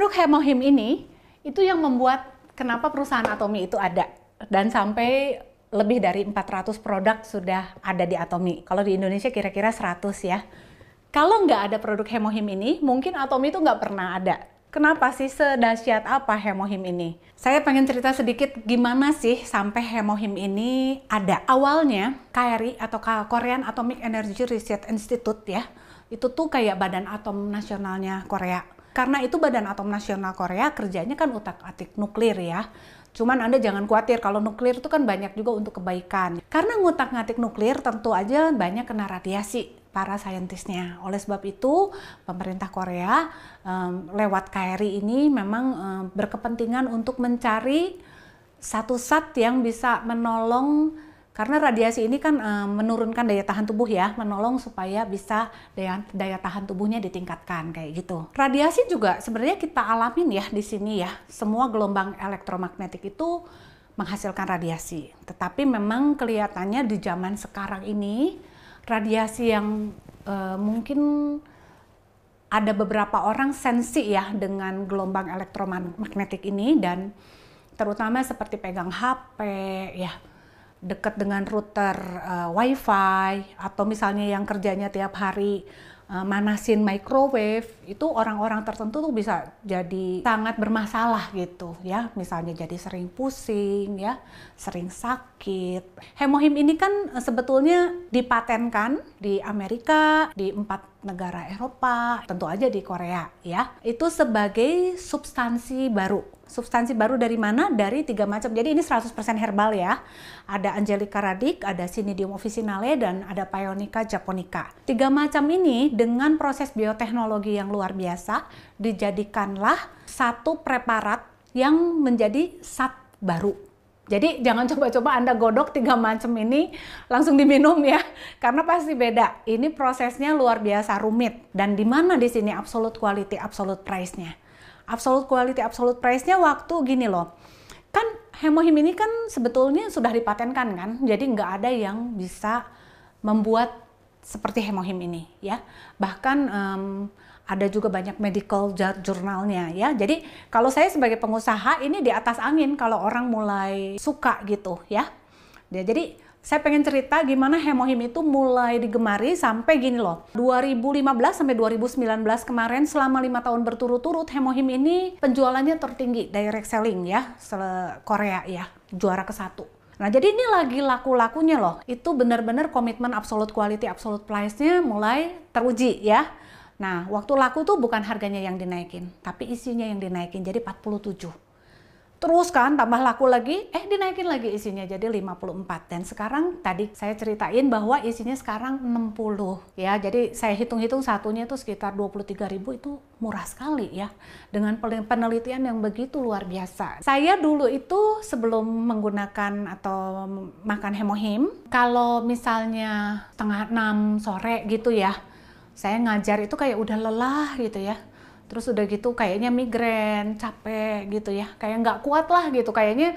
produk hemohim ini itu yang membuat kenapa perusahaan Atomi itu ada dan sampai lebih dari 400 produk sudah ada di Atomi. Kalau di Indonesia kira-kira 100 ya. Kalau nggak ada produk hemohim ini, mungkin Atomi itu nggak pernah ada. Kenapa sih sedahsyat apa hemohim ini? Saya pengen cerita sedikit gimana sih sampai hemohim ini ada. Awalnya KRI atau Korean Atomic Energy Research Institute ya, itu tuh kayak badan atom nasionalnya Korea karena itu Badan Atom Nasional Korea kerjanya kan utak-atik nuklir ya. Cuman Anda jangan khawatir kalau nuklir itu kan banyak juga untuk kebaikan. Karena ngutak-ngatik nuklir tentu aja banyak kena radiasi para saintisnya. Oleh sebab itu, pemerintah Korea um, lewat KRI ini memang um, berkepentingan untuk mencari satu sat yang bisa menolong karena radiasi ini kan e, menurunkan daya tahan tubuh ya, menolong supaya bisa daya daya tahan tubuhnya ditingkatkan kayak gitu. Radiasi juga sebenarnya kita alamin ya di sini ya. Semua gelombang elektromagnetik itu menghasilkan radiasi. Tetapi memang kelihatannya di zaman sekarang ini radiasi yang e, mungkin ada beberapa orang sensi ya dengan gelombang elektromagnetik ini dan terutama seperti pegang HP ya dekat dengan router uh, WiFi atau misalnya yang kerjanya tiap hari Eh, manasin microwave itu orang-orang tertentu tuh bisa jadi sangat bermasalah gitu ya misalnya jadi sering pusing ya sering sakit hemohim ini kan eh, sebetulnya dipatenkan di Amerika di empat negara Eropa tentu aja di Korea ya itu sebagai substansi baru substansi baru dari mana dari tiga macam jadi ini 100% herbal ya ada Angelica radic ada Cinidium officinale dan ada Pionica japonica tiga macam ini dengan proses bioteknologi yang luar biasa, dijadikanlah satu preparat yang menjadi sat baru. Jadi jangan coba-coba Anda godok tiga macam ini langsung diminum ya, karena pasti beda. Ini prosesnya luar biasa rumit. Dan di mana di sini absolute quality, absolute price-nya? Absolute quality, absolute price-nya waktu gini loh. Kan hemohim ini kan sebetulnya sudah dipatenkan kan, jadi nggak ada yang bisa membuat seperti hemohim ini ya. Bahkan um, ada juga banyak medical jurnalnya ya. Jadi kalau saya sebagai pengusaha ini di atas angin kalau orang mulai suka gitu ya. Ya jadi saya pengen cerita gimana hemohim itu mulai digemari sampai gini loh. 2015 sampai 2019 kemarin selama lima tahun berturut-turut hemohim ini penjualannya tertinggi direct selling ya Korea ya juara ke satu Nah, jadi ini lagi laku-lakunya loh. Itu benar-benar komitmen absolute quality, absolute price-nya mulai teruji ya. Nah, waktu laku tuh bukan harganya yang dinaikin, tapi isinya yang dinaikin. Jadi 47 terus kan tambah laku lagi eh dinaikin lagi isinya jadi 54 dan sekarang tadi saya ceritain bahwa isinya sekarang 60 ya jadi saya hitung-hitung satunya itu sekitar ribu itu murah sekali ya dengan penelitian yang begitu luar biasa saya dulu itu sebelum menggunakan atau makan hemohim kalau misalnya setengah 6 sore gitu ya saya ngajar itu kayak udah lelah gitu ya terus udah gitu kayaknya migrain capek gitu ya kayak nggak kuat lah gitu kayaknya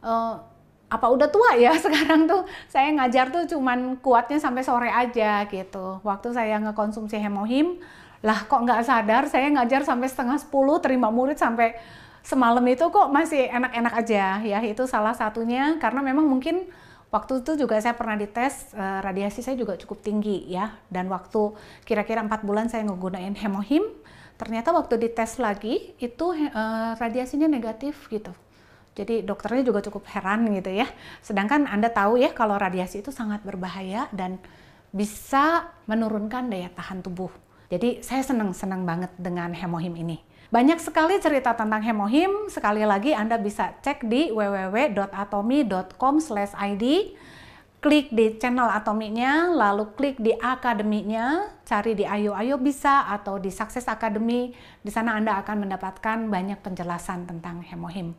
uh, apa udah tua ya sekarang tuh saya ngajar tuh cuman kuatnya sampai sore aja gitu waktu saya ngekonsumsi hemohim lah kok nggak sadar saya ngajar sampai setengah sepuluh terima murid sampai semalam itu kok masih enak-enak aja ya itu salah satunya karena memang mungkin waktu itu juga saya pernah dites eh, radiasi saya juga cukup tinggi ya dan waktu kira-kira empat -kira bulan saya ngegunain hemohim ternyata waktu dites lagi itu uh, radiasinya negatif gitu. Jadi dokternya juga cukup heran gitu ya. Sedangkan Anda tahu ya kalau radiasi itu sangat berbahaya dan bisa menurunkan daya tahan tubuh. Jadi saya senang-senang banget dengan hemohim ini. Banyak sekali cerita tentang hemohim. Sekali lagi Anda bisa cek di www.atomi.com/id klik di channel atomiknya, lalu klik di akademiknya, cari di Ayo Ayo Bisa atau di Success Akademi. Di sana Anda akan mendapatkan banyak penjelasan tentang hemohim.